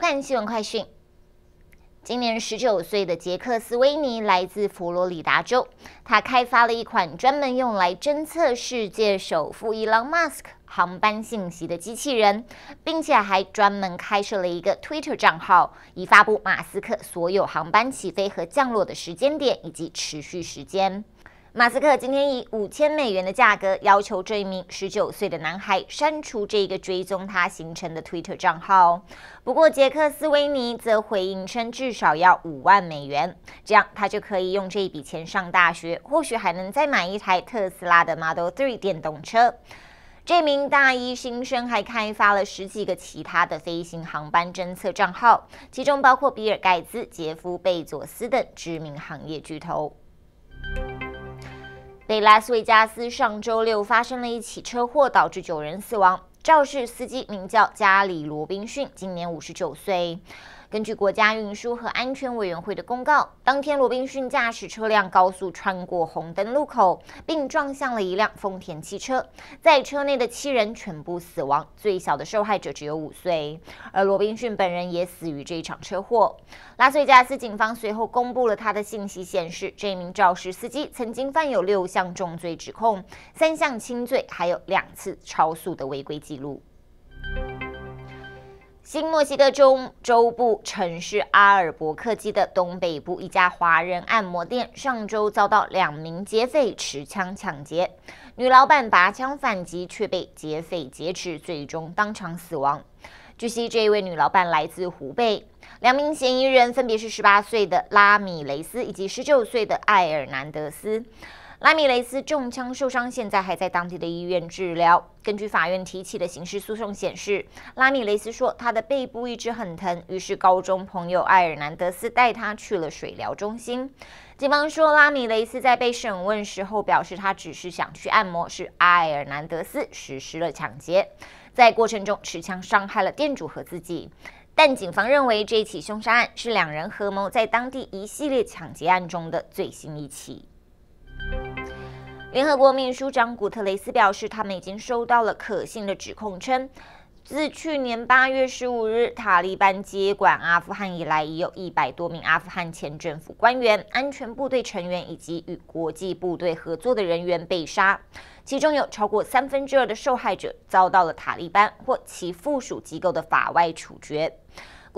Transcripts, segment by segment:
看新闻快讯，今年十九岁的杰克斯维尼来自佛罗里达州，他开发了一款专门用来侦测世界首富伊朗马斯克航班信息的机器人，并且还专门开设了一个 Twitter 账号，以发布马斯克所有航班起飞和降落的时间点以及持续时间。马斯克今天以五千美元的价格要求这一名十九岁的男孩删除这个追踪他行程的 Twitter 账号。不过杰克斯维尼则回应称，至少要五万美元，这样他就可以用这一笔钱上大学，或许还能再买一台特斯拉的 Model 3电动车。这名大一新生还开发了十几个其他的飞行航班侦测账号，其中包括比尔盖茨、杰夫贝佐斯等知名行业巨头。贝拉斯维加斯上周六发生了一起车祸，导致九人死亡。肇事司机名叫加里·罗宾逊，今年五十九岁。根据国家运输和安全委员会的公告，当天罗宾逊驾驶车辆高速穿过红灯路口，并撞向了一辆丰田汽车，在车内的七人全部死亡，最小的受害者只有五岁，而罗宾逊本人也死于这一场车祸。拉斯维加斯警方随后公布了他的信息，显示这名肇事司机曾经犯有六项重罪指控，三项轻罪，还有两次超速的违规记录。新墨西哥州中部城市阿尔伯克基的东北部一家华人按摩店上周遭到两名劫匪持枪抢劫，女老板拔枪反击却被劫匪劫持，最终当场死亡。据悉，这位女老板来自湖北，两名嫌疑人分别是十八岁的拉米雷斯以及十九岁的艾尔南德斯。拉米雷斯中枪受伤，现在还在当地的医院治疗。根据法院提起的刑事诉讼显示，拉米雷斯说他的背部一直很疼，于是高中朋友埃尔南德斯带他去了水疗中心。警方说，拉米雷斯在被审问时候表示他只是想去按摩，是埃尔南德斯实施了抢劫，在过程中持枪伤害了店主和自己。但警方认为这起凶杀案是两人合谋在当地一系列抢劫案中的最新一起。联合国秘书长古特雷斯表示，他们已经收到了可信的指控，称自去年八月十五日塔利班接管阿富汗以来，已有一百多名阿富汗前政府官员、安全部队成员以及与国际部队合作的人员被杀，其中有超过三分之二的受害者遭到了塔利班或其附属机构的法外处决。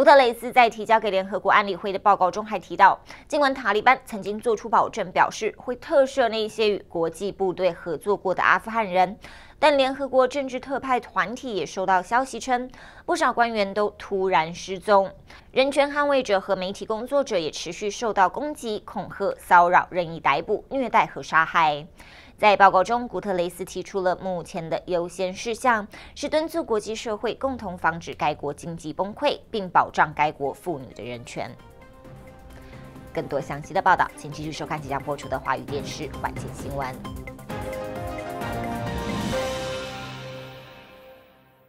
福特雷斯在提交给联合国安理会的报告中还提到，尽管塔利班曾经做出保证，表示会特赦那些与国际部队合作过的阿富汗人，但联合国政治特派团体也收到消息称，不少官员都突然失踪，人权捍卫者和媒体工作者也持续受到攻击、恐吓、骚扰、任意逮捕、虐待和杀害。在报告中，古特雷斯提出了目前的优先事项是敦促国际社会共同防止该国经济崩溃，并保障该国妇女的人权。更多详细的报道，请继续收看即将播出的《华语电视晚间新闻》。